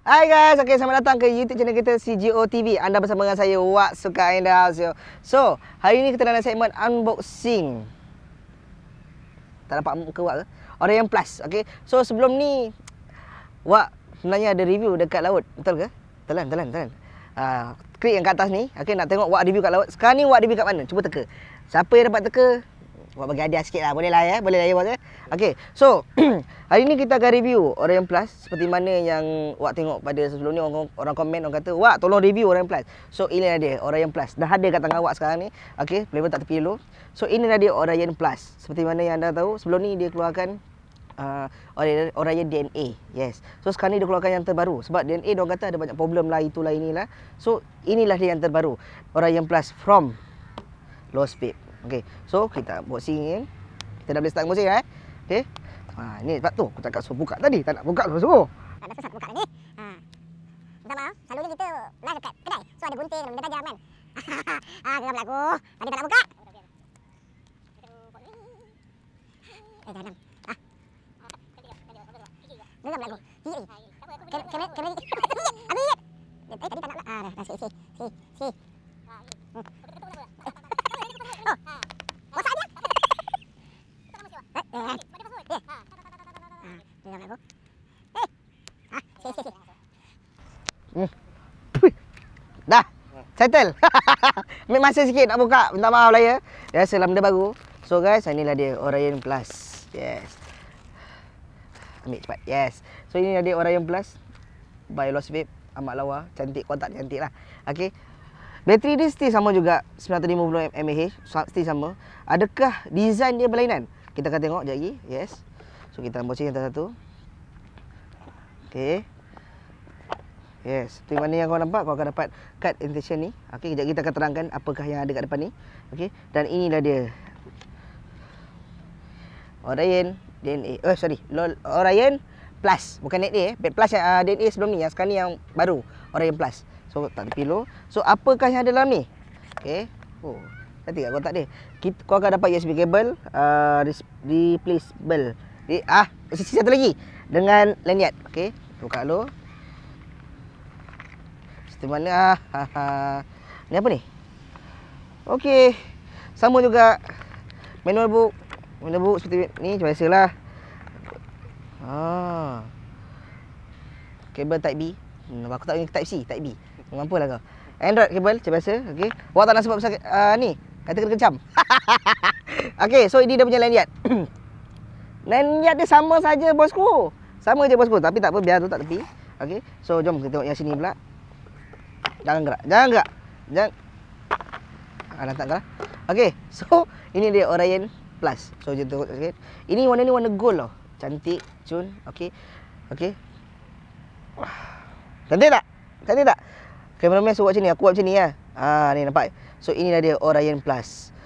Hai guys, okay, selamat datang ke YouTube channel kita CGO TV. Anda bersama dengan saya Wak Suka In The House. Yo. So, hari ini kita dalam segmen unboxing. Tak dapat muka Wak ke? Orang yang plus. Okay. So, sebelum ni, Wak sebenarnya ada review dekat laut. Betul ke? Telan, telan, telan. Uh, klik yang kat atas ni. Okay, nak tengok Wak review kat laut. Sekarang ni Wak review kat mana? Cuba teka. Siapa yang dapat teka, Buat bagi hadiah sikit lah Boleh lah ya Boleh lah ya eh? Okay So Hari ni kita akan review Orion Plus Seperti mana yang Wak tengok pada sebelum ni Orang, orang komen orang kata Wak tolong review Orion Plus So ini dia Orion Plus Dah ada kat tangan Wak sekarang ni Okay Flavor tak tepi dulu So ini dia Orion Plus Seperti mana yang anda tahu Sebelum ni dia keluarkan uh, Orion DNA Yes So sekarang ni dia keluarkan yang terbaru Sebab DNA dia kata ada banyak problem lah Itulah inilah So inilah dia yang terbaru Orion Plus from Lost Vape Okey. So kita buat sing. Kita dah boleh start musik, eh. Okey. Ha ni sebab tu aku cakap suruh buka tadi. Tak nak buka suruh. -suruh. Tak ada susah buka ni. Ha. Minta maaf. Selalunya kita live dekat kedai. So ada gunting dan benda tajam kan. ah, kenapa aku? Tadi tak nak buka. Eh, dah dalam. Ah. Dalam lagu. Ini. Kamera kamera ni. Aku ingat. Eh, tadi tak nak. Ah, dah. Sih, sih. Sih, sih. Ha, ini. Eh. Eh, kan? Ya. Ha. Ha. Dah. Settle. Ambil masa sikit nak buka. Minta maaf lah ya. Ya, selam dia baru. So guys, ah, inilah dia Orion Plus. Yes. Ambil cepat. Yes. So ini dia Orion Plus by Lost Vape. Amat lawa. Cantik kotak tak cantik lah. Okay. Bateri dia still sama juga. 950 mAh. Still sama. Adakah design dia berlainan? Kita akan tengok sekejap lagi. Yes. So, kita tambah sini yang satu. Okay. Yes. Itu mana yang kau nampak, kau akan dapat cut invitation ni. Okay, sekejap kita akan terangkan apakah yang ada kat depan ni. Okay. Dan inilah dia. Orion DNA. Oh, sorry. Lol. Orion Plus. Bukan net A eh. Plus yang uh, DNA sebelum ni. Yang sekarang ni yang baru. Orion Plus. So, tak terpilu. So, apakah yang ada dalam ni? Okay. Oh. Nanti kau tak ada. Kita, kau akan dapat USB cable uh, replaceable. Di, ah, sisi satu lagi dengan lanyard. Okey. Buka dulu. Sistem mana? Ah, ha, ha. Ni apa ni? Okey. Sama juga manual book. Manual book seperti ni macam biasalah. Ah. Kabel type B. Hmm, aku tak guna type C, type B. Mengapalah kau. Android kabel macam biasa. Okey. Buat tak nak sebab uh, ni. Kata kena kecam Okay so ini dia punya lanyard Lanyard dia sama saja bosku Sama je bosku Tapi tak apa biar tu tak tepi Okay so jom kita tengok yang sini pula Jangan gerak Jangan gerak Jangan Ah tak gerak Okay so ini dia Orion Plus So je tengok sikit Ini warna ni warna gold lah Cantik Cun Okay Okay Cantik tak? Cantik tak? Cameraman suruh buat macam ni, aku buat macam ni lah ya. Ha, Haa ni nampak So inilah dia Orion Plus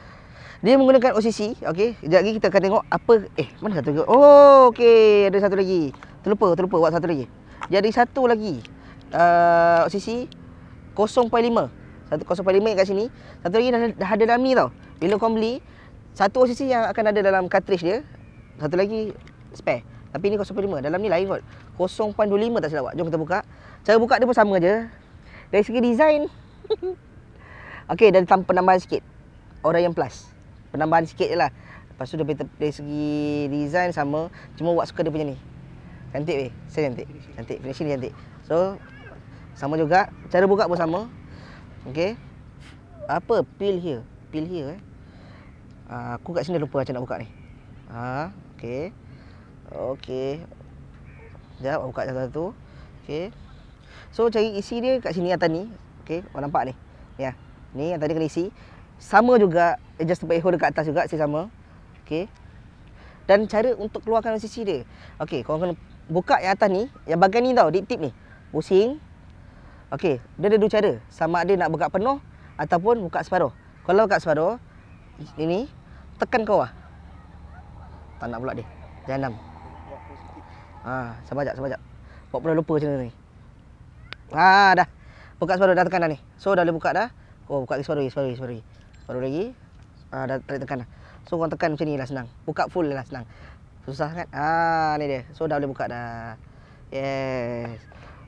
Dia menggunakan OCC Okay Sekejap lagi kita akan tengok apa Eh mana satu lagi Oh okay Ada satu lagi Terlupa, terlupa buat satu lagi Jadi satu lagi uh, OCC 0.5 Satu 0.5 yang kat sini Satu lagi dah, dah ada dummy tau Bila kau beli Satu OCC yang akan ada dalam cartridge dia Satu lagi Spare Tapi ni 0.5 Dalam ni lain kot 0.25 tak silap buat Jom kita buka Cara buka dia pun sama je dari segi design. okay dan tambah penambahan sikit. yang Plus. Penambahan sikit je lah. Lepas tu dari, dari segi design sama. Cuma buat suka dia punya ni. Cantik weh. Saya cantik. Cantik. ni cantik. So, sama juga. Cara buka pun sama. Okay, Apa? Peel here. Peel here eh. Ah, aku kat sini lupa macam nak buka ni. Ha, ah, okay. Okey. Jap, buka satu-satu. Okey. So cari isi dia kat sini atas ni. Okey, kau nampak ni. Ya. Yeah. Ni yang tadi kena isi. Sama juga adjust tempat ehor dekat atas juga si sama. Okey. Dan cara untuk keluarkan sisi dia. Okey, kau kena buka yang atas ni, yang bahagian ni tau, dip tip ni. Pusing. Okey, dia ada dua cara. Sama ada nak buka penuh ataupun buka separuh. Kalau buka separuh, ini tekan kau ah. Tak nak pula dia. Jangan. Ah, ha, sabar jap, sabar jap. Kau pernah lupa macam ni. Ah dah. Buka separuh dah tekan dah ni. So dah boleh buka dah. Oh buka lagi separuh, separuh, separuh. Separuh lagi. Ah dah tarik tekan dah. So kau tekan macam ni lah senang. Buka full lah senang. Susah sangat. Ah ni dia. So dah boleh buka dah. Yes.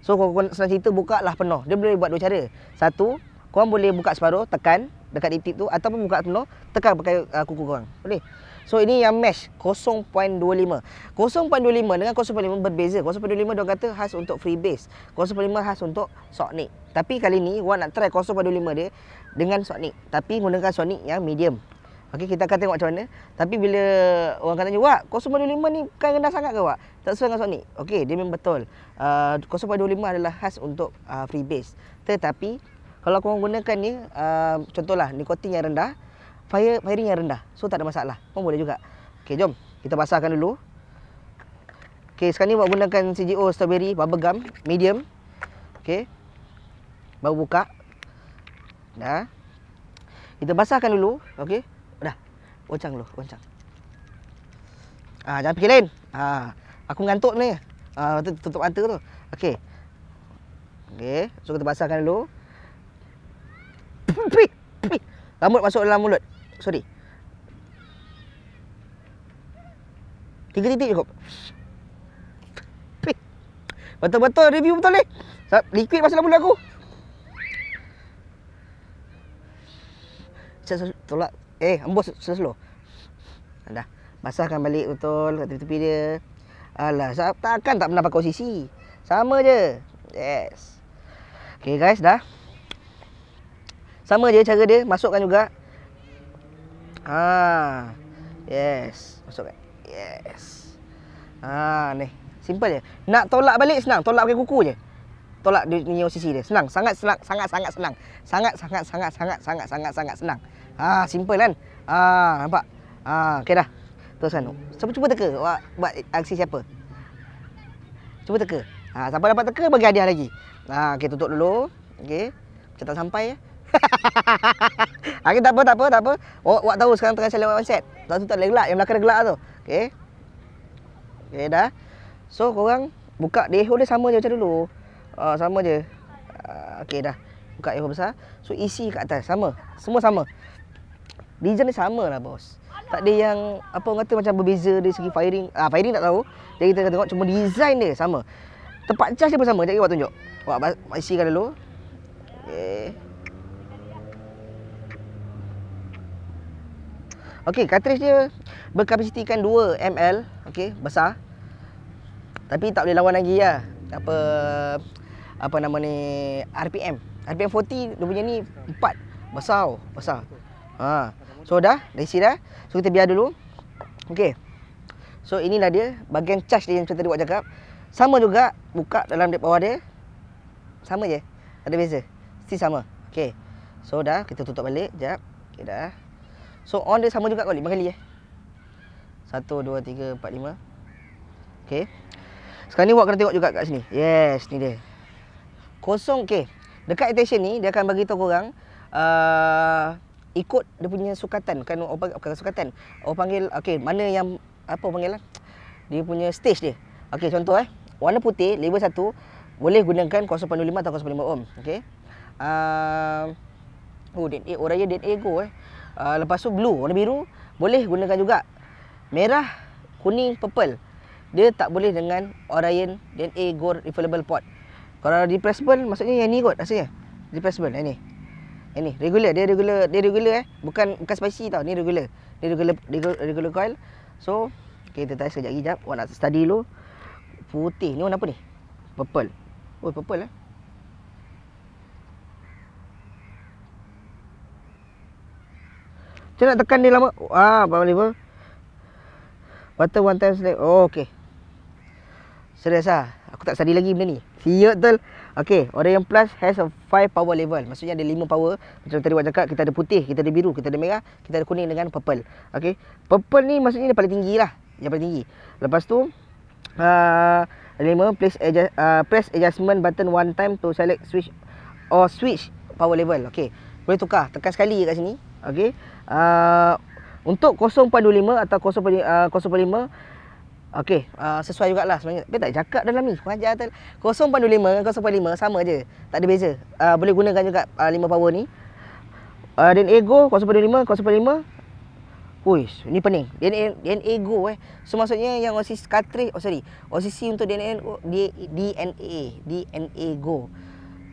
So kau senang cerita buka lah penuh. Dia boleh buat dua cara. Satu, kau boleh buka separuh, tekan dekat titik tu ataupun buka telur tekan pakai uh, kuku korang boleh so ini yang mesh 0.25 0.25 dengan 0.5 berbeza 0.25 dia kata khas untuk free base 0.5 khas untuk sonic tapi kali ni gua nak try 0.25 dia dengan sonic tapi menggunakan sonic yang medium Okey kita akan tengok macam mana. Tapi bila orang kata "Wah, 0.25 ni kan rendah sangat ke, Wak?" Tak sesuai dengan Sonic. Okey, dia memang betul. Uh, 0.25 adalah khas untuk uh, free base. Tetapi kalau kau gunakan ni, uh, contohlah nikotin yang rendah, fire firing yang rendah. So tak ada masalah. Pun boleh juga. Okey, jom. Kita basahkan dulu. Okey, sekarang ni buat gunakan CGO strawberry bubble gum medium. Okey. Baru buka. Dah. Kita basahkan dulu. Okey. Dah. Goncang dulu, goncang. Ah, jangan fikir lain. Ah, aku ngantuk ni. Ah, tutup mata tu. Okey. Okey, so kita basahkan dulu pik pik rambut masuk dalam mulut sorry tiga titik cukup betul-betul review betul ni eh? liquid masuk dalam mulut aku tolak eh ambos slow, -slow. dah basahkan balik betul kat tepi-tepi dia alah takkan tak pernah pakai sisi sama je yes Okay guys dah sama je cara dia masukkan juga. Ha. Yes, masukkan. Yes. Ha ni. Simple je. Nak tolak balik senang, tolak pakai kuku je. Tolak di ni OCC dia. Senang, sangat senang, sangat sangat senang. Sangat sangat sangat sangat sangat sangat sangat senang. Ha, simple kan? Ha, nampak. Ha, ok dah. Teruskan. Siapa cuba teka buat, buat aksi siapa? Cuba teka. Ha, siapa dapat teka bagi hadiah lagi. Ha, okey tutup dulu. Okey. Kita sampai ya. Okey ah, tak apa tak apa tak apa. Oh, awak tahu sekarang tengah challenge mindset. Tak tu tak boleh gelak yang belakang gelak tu. Okey. Okey dah. So korang buka deho dia sama je macam dulu. Uh, sama je. Uh, Okey dah. Buka deho besar. So isi kat atas sama. Semua sama. Region dia sama lah bos. Tak ada yang apa orang kata macam berbeza dari segi firing. Ah uh, firing tak tahu. Jadi kita tengok cuma design dia sama. Tempat charge dia pun sama. Jadi awak tunjuk. Awak isikan dulu. Okey. Okey, cartridge dia berkapasitikan 2 ml, okey, besar. Tapi tak boleh lawan lagi lah. Apa apa nama ni RPM. RPM 40 dia punya ni 4 besar, oh, besar. Ha. So dah, dah isi dah. So kita biar dulu. Okey. So inilah dia bahagian charge dia yang saya tadi buat cakap. Sama juga buka dalam dekat bawah dia. Sama je. Ada beza. Si sama. Okey. So dah kita tutup balik jap. Okey dah. So on dia sama juga kau lima kali eh. satu, dua, tiga, empat, lima. Okay. Sekarang ni awak kena tengok juga kat sini. Yes, ni dia. Kosong Okay. Dekat attention ni dia akan bagi tahu korang uh, ikut dia punya sukatan kan orang bukan sukatan. Orang panggil okey, mana yang apa panggil lah. Dia punya stage dia. Okay. contoh eh. Warna putih level satu boleh gunakan 0.5 atau 0.5 ohm. Okay. Uh, oh, dead A. raya dead A go eh uh, lepas tu blue warna biru boleh gunakan juga merah kuning purple dia tak boleh dengan Orion DNA Gore refillable pot kalau replaceable maksudnya yang ni kot rasanya replaceable yang ni yang ni regular dia regular dia regular eh bukan bukan spicy tau ni regular dia regular regular, regular coil so kita okay, test sekejap lagi jap nak study dulu putih ni warna apa ni purple oh, purple eh Saya nak tekan dia lama. Ah, apa ni pun. Water one time slip. Oh, okey. Serius ah. Aku tak sadi lagi benda ni. Siot tu. Okey, yang Plus has a five power level. Maksudnya ada lima power. Macam tadi awak cakap, kita ada putih, kita ada biru, kita ada merah, kita ada kuning dengan purple. Okey. Purple ni maksudnya dia paling tinggi lah. Yang paling tinggi. Lepas tu, uh, ah, 5, please adjust, uh, ah, press adjustment button one time to select switch or switch power level. Okey. Boleh tukar. Tekan sekali kat sini. Okey. Uh, untuk 0.25 atau 0.5 uh, Okey, uh, sesuai jugaklah sebenarnya. Tapi tak cakap dalam ni. Pengajar tu 0.25 dengan 0.5 sama aje. Tak ada beza. Uh, boleh gunakan juga uh, 5 power ni. Uh, dan ego 0.25 0.5. Ui, ni pening. DNA, DNA go eh. So, maksudnya yang OCC cartridge, oh sorry. OCC untuk DNA, DNA, DNA go.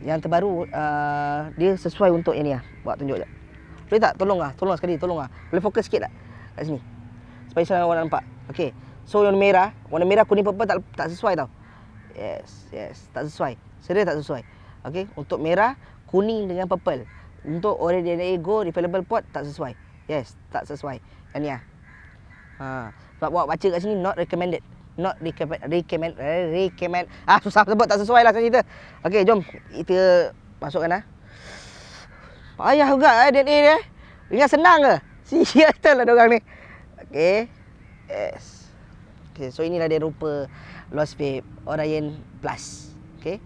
Yang terbaru, uh, dia sesuai untuk yang ni lah. Buat tunjuk sekejap. Boleh tak? Tolonglah, tolong sekali, tolonglah. Boleh fokus sikit tak? Kat sini. Supaya saya orang nampak. Okey. So yang merah, warna merah kuning purple tak tak sesuai tau. Yes, yes, tak sesuai. Serius tak sesuai. Okey, untuk merah, kuning dengan purple. Untuk Orange dan ego refillable pot tak sesuai. Yes, tak sesuai. Yang ni ah. Ha, sebab buat baca kat sini not recommended. Not recommend, recommend, recommend. Ah, susah sebut tak sesuai lah kan kita. Okey, jom kita masukkan ah. Payah juga eh lah DNA dia. Ingat senang ke? Sia-sia lah orang ni. Okey. Yes. Okay, so inilah dia rupa Lost Babe Orion Plus. Okey.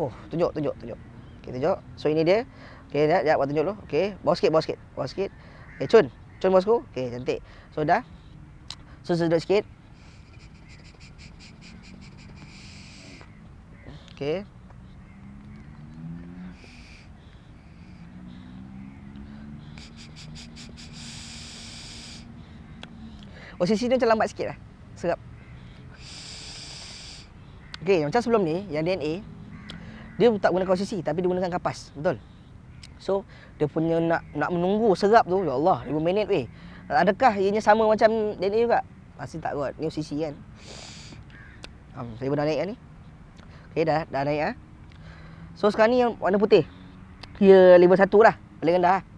Oh, tunjuk, tunjuk, tunjuk. Okey, tunjuk. So ini dia. Okey, dah, dah buat tunjuk dulu. Okey, bawah sikit, bawah sikit. Bawah sikit. Okey, eh, cun. Cun bosku. Okey, cantik. So dah. So sedut sikit. Okey. Oh sini sini macam lambat sikit lah Serap Okay macam sebelum ni Yang DNA Dia tak guna gunakan OCC Tapi dia gunakan kapas Betul So Dia punya nak nak menunggu serap tu Ya Allah 5 minit weh Adakah ianya sama macam DNA juga Pasti tak kot Ni OCC kan um, Saya pun dah naik kan ni Okay dah Dah naik lah ha? So sekarang ni yang warna putih Ya level 1 lah Paling rendah lah ha?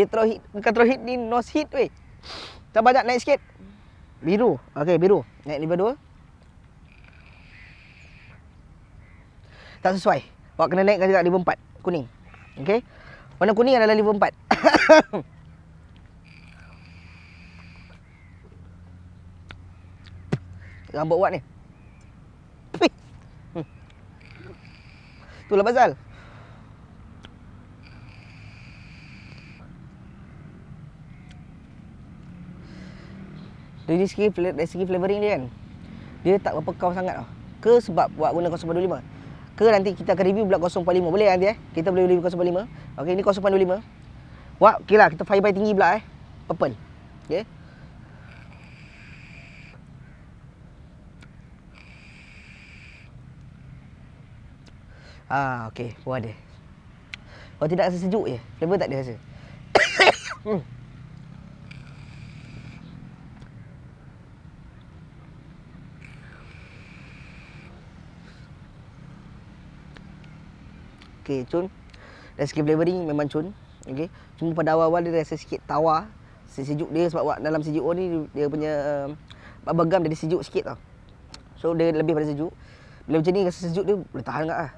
dia throw hit bukan throw hit ni nose hit weh tak banyak naik sikit biru okay biru naik level 2 tak sesuai awak kena naik dekat level 4 kuning okay. warna kuning adalah level 4 rambut buat ni hmm. Itulah pasal. Dari segi, dari segi flavoring dia kan Dia tak berapa kau sangat lah. Ke sebab buat guna 0.25 Ke nanti kita akan review pula 0.5 Boleh nanti eh Kita boleh review 0.5 Okay ni 0.25 Wah okay lah kita fire by tinggi pula eh Purple Okay ya? Ah, okey, buah dia. Kalau tidak rasa sejuk je. Flavor tak ada rasa. hmm. okey cun dari segi flavoring memang cun okey cuma pada awal-awal dia rasa sikit tawar sejuk dia sebab dalam sejuk ni dia punya uh, bagam dia sejuk sikit tau so dia lebih pada sejuk bila macam ni rasa sejuk dia boleh tahan tak? ah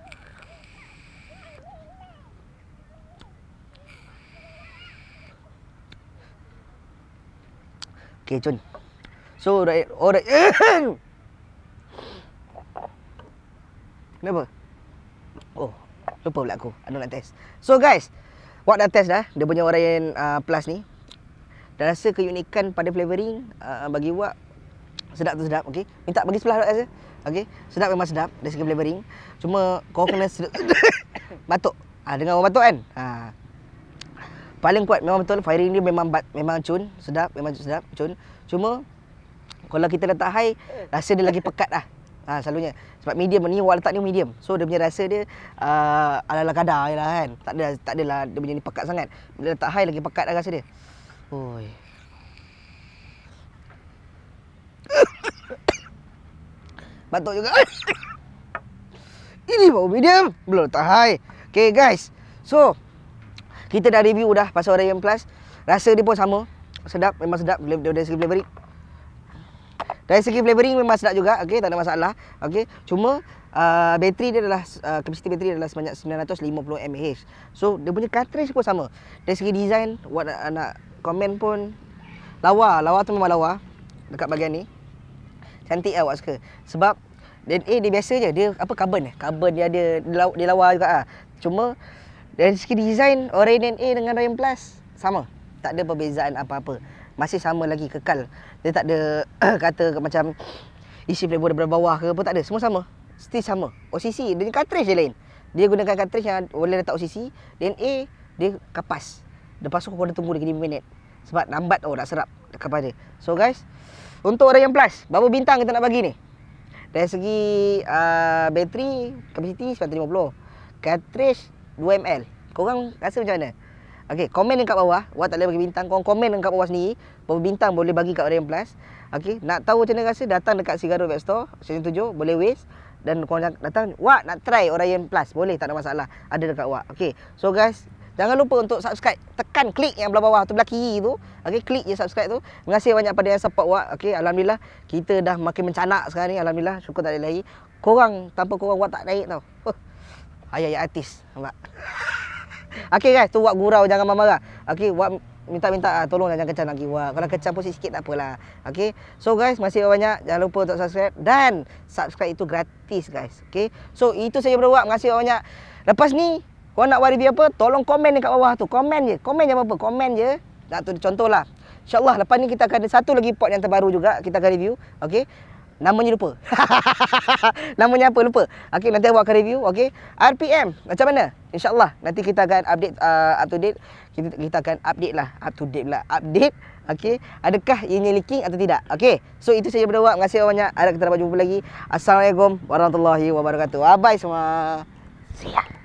okey cun so right alright oh, Kenapa? Oh, Lupa pula aku I nak test So guys Wak dah test dah Dia punya orang yang uh, plus ni Dah rasa keunikan pada flavoring uh, Bagi Wak Sedap tu sedap okay? Minta bagi sebelah Wak rasa okay? Sedap memang sedap Dari segi flavoring Cuma kau kena sedap Batuk uh, Dengar orang batuk kan uh, Paling kuat memang betul Firing dia memang bat, memang cun Sedap Memang sedap cun Cuma Kalau kita letak high Rasa dia lagi pekat lah Ha, selalunya sebab medium ni wall letak ni medium. So dia punya rasa dia uh, ah, ala ala kadar jelah kan. Tak ada tak adalah dia punya ni pekat sangat. Bila letak high lagi pekat dah rasa dia. Hoi. Batuk juga. Ini baru medium, belum letak high. Okay guys. So kita dah review dah pasal Orion Plus. Rasa dia pun sama. Sedap, memang sedap. Dia ada segi flavoring. Dari segi flavoring memang sedap juga. Okey, tak ada masalah. Okey, cuma uh, bateri dia adalah uh, kapasiti bateri adalah sebanyak 950 mAh. So, dia punya cartridge pun sama. Dari segi design buat uh, nak komen pun lawa, lawa tu memang lawa dekat bahagian ni. Cantik awak lah, suka. Sebab dia eh, dia biasa je. Dia apa carbon eh? Carbon dia ada dia lawa juga ah. Cuma dari segi design Orion NA dengan Orion Plus sama. Tak ada perbezaan apa-apa masih sama lagi kekal. Dia tak ada kata macam isi playboy berbawah bawah ke apa tak ada. Semua sama. Still sama. OCC dia punya cartridge je lain. Dia gunakan cartridge yang boleh letak OCC, DNA dia kapas. Lepas tu kau kena tunggu lagi 5 minit. Sebab lambat oh dah serap kapas dia. So guys, untuk orang yang plus, berapa bintang kita nak bagi ni? Dari segi uh, bateri, kapasiti 150. Cartridge 2ml. Korang rasa macam mana? Okey, komen dekat bawah. Buat tak boleh bagi bintang. Kau komen dekat bawah sendiri. Berapa bintang boleh bagi kat Orion Plus. Okey, nak tahu macam mana rasa datang dekat Sigaro Vet Store, Sini 7, boleh wish dan kau datang Wah nak try Orion Plus, boleh tak ada masalah. Ada dekat Wah. Okey. So guys, jangan lupa untuk subscribe. Tekan klik yang belah bawah tu belah kiri tu. Okey, klik je subscribe tu. Terima kasih banyak pada yang support Wah. Okey, alhamdulillah kita dah makin mencanak sekarang ni. Alhamdulillah, syukur tak ada lagi. Korang tanpa korang Wah tak naik tau. Ayah-ayah artis, nampak. Okey guys, tu buat gurau jangan marah-marah. Okey, buat minta-minta ah, tolong lah, jangan kecam lagi buat. Kalau kecam pun sikit tak apalah. Okey. So guys, masih banyak jangan lupa untuk subscribe dan subscribe itu gratis guys. Okey. So itu saja berdua. Terima kasih banyak. Lepas ni kau nak buat review apa? Tolong komen dekat bawah tu. Komen je. Komen je apa-apa. Komen je. Nak tu contohlah. InsyaAllah lepas ni kita akan ada satu lagi pot yang terbaru juga. Kita akan review. Okey. Namanya lupa. namanya apa lupa. Okey nanti awak akan review okey. RPM macam mana? Insya-Allah nanti kita akan update uh, up to date. Kita kita akan update lah up to date lah. Update okey. Adakah ini leaking atau tidak? Okey. So itu saja daripada awak. Terima kasih banyak. Ada kita dapat jumpa lagi. Assalamualaikum warahmatullahi wabarakatuh. Bye semua. See ya.